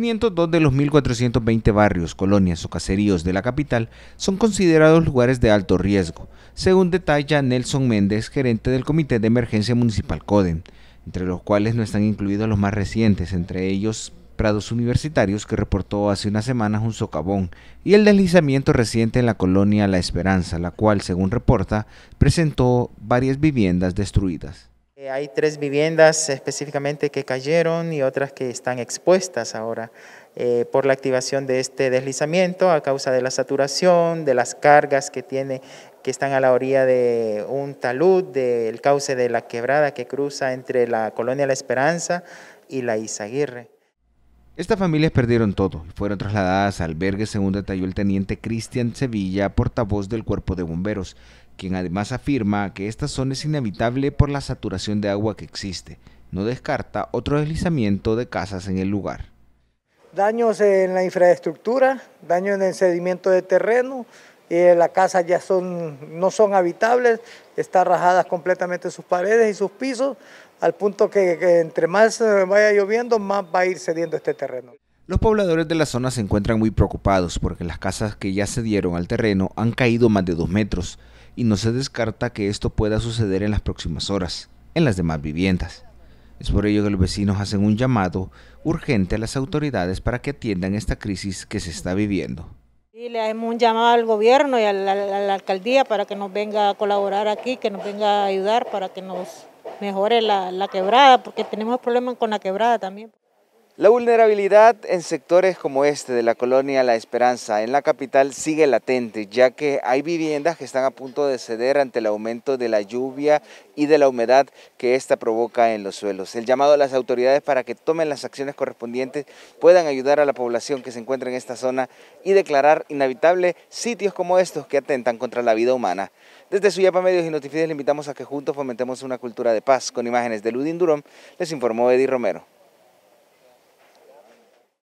502 de los 1.420 barrios, colonias o caseríos de la capital son considerados lugares de alto riesgo, según detalla Nelson Méndez, gerente del Comité de Emergencia Municipal CODEM, entre los cuales no están incluidos los más recientes, entre ellos Prados Universitarios, que reportó hace unas semanas un socavón, y el deslizamiento reciente en la colonia La Esperanza, la cual, según reporta, presentó varias viviendas destruidas. Eh, hay tres viviendas específicamente que cayeron y otras que están expuestas ahora eh, por la activación de este deslizamiento a causa de la saturación, de las cargas que tiene que están a la orilla de un talud, del cauce de la quebrada que cruza entre la colonia La Esperanza y la Isaguirre. Estas familias perdieron todo y fueron trasladadas a albergue, según detalló el teniente Cristian Sevilla, portavoz del cuerpo de bomberos, quien además afirma que esta zona es inhabitable por la saturación de agua que existe. No descarta otro deslizamiento de casas en el lugar. Daños en la infraestructura, daños en el sedimento de terreno, y eh, las casas ya no son habitables, están rajadas completamente sus paredes y sus pisos, al punto que, entre más eh, vaya lloviendo, más va a ir cediendo este terreno. Los pobladores de la zona se encuentran muy preocupados porque las casas que ya cedieron al terreno han caído más de dos metros y no se descarta que esto pueda suceder en las próximas horas en las demás viviendas. Es por ello que los vecinos hacen un llamado urgente a las autoridades para que atiendan esta crisis que se está viviendo le hacemos un llamado al gobierno y a la, a la, alcaldía para que nos venga a colaborar aquí, que nos venga a ayudar para que nos mejore la, la quebrada, porque tenemos problemas con la quebrada también. La vulnerabilidad en sectores como este de la colonia La Esperanza en la capital sigue latente, ya que hay viviendas que están a punto de ceder ante el aumento de la lluvia y de la humedad que esta provoca en los suelos. El llamado a las autoridades para que tomen las acciones correspondientes puedan ayudar a la población que se encuentra en esta zona y declarar inhabitable sitios como estos que atentan contra la vida humana. Desde Suyapa Medios y Noticias le invitamos a que juntos fomentemos una cultura de paz. Con imágenes de Ludin Durón, les informó Eddie Romero.